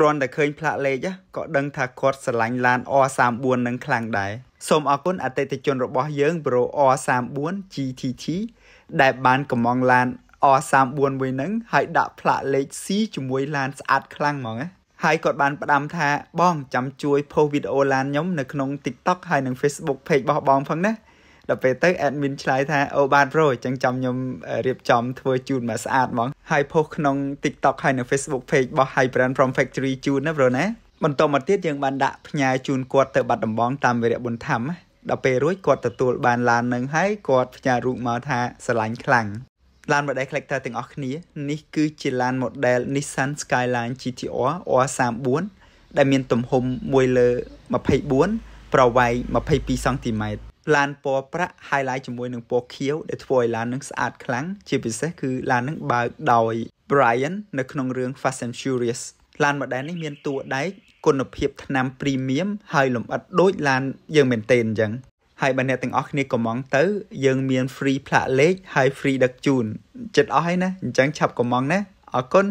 គ្រាន់តែឃើញផ្លាកលេខក៏ដឹងថាគាត់ស្រឡាញ់ឡាន R34 នឹងខ្លាំងដែរសូមអរគុណអតិថិជនរបស់យើង Pro R34 GTT ដែលបានកំងឡាន R34 មួយនឹងហើយដាក់ផ្លាកលេខ C ជាមួយឡានស្អាតខ្លាំងហ្មងណាហើយគាត់បានផ្ដាំថាបងចាំជួយផុសវីដេអូឡានខ្ញុំនៅក្នុង TikTok ហើយនិង Facebook Page របស់បងផងណាដល់ពេលទៅ admin ឆ្លើយថាអូបានប្រូចឹងចាំខ្ញុំរៀបចំធ្វើជូនមកស្អាតហ្មងហើយ post ក្នុង TikTok ហើយនៅ Facebook page របស់ Hybrid From Factory ជូនណាប្រូណាបន្តមកទៀតយើងបានដាក់ផ្ញើជូនគាត់ទៅបាត់ដំបងតាមវិរៈបុណ្យធម្មដល់ពេលរួចគាត់ទទួលបានឡាននឹងហើយគាត់ផ្ញើរូបមកថាស្រឡាញ់ខ្លាំងឡាន Model Collector ទាំងអស់គ្នានេះគឺជាឡាន Model Nissan Skyline GTR R34 ដែល មានទំហំ1លើ24ប្រវែង22សង់ទីម៉ែត្រឡានពណ៌ប្រាក់ highlight ជាមួយនឹងពណ៌ខៀវដែលធ្វើឲ្យឡាននឹងស្អាតខ្លាំងជាពិសេសគឺឡាននឹងបើកដោយ Brian នៅក្នុងរឿង Fast and Furious ឡានម៉ូដែលនេះមានតួដែកគុណភាពថ្នាំ premium ហើយលម្អិតដូចឡានយើងមែនទែនអញ្ចឹងហើយបើអ្នកទាំងអស់គ្នាកំងទៅយើងមាន free ផ្លាកលេខហើយ free ដឹកជូនចិត្តអស់ហើយណាអញ្ចឹងឆាប់កំងណាអរគុណ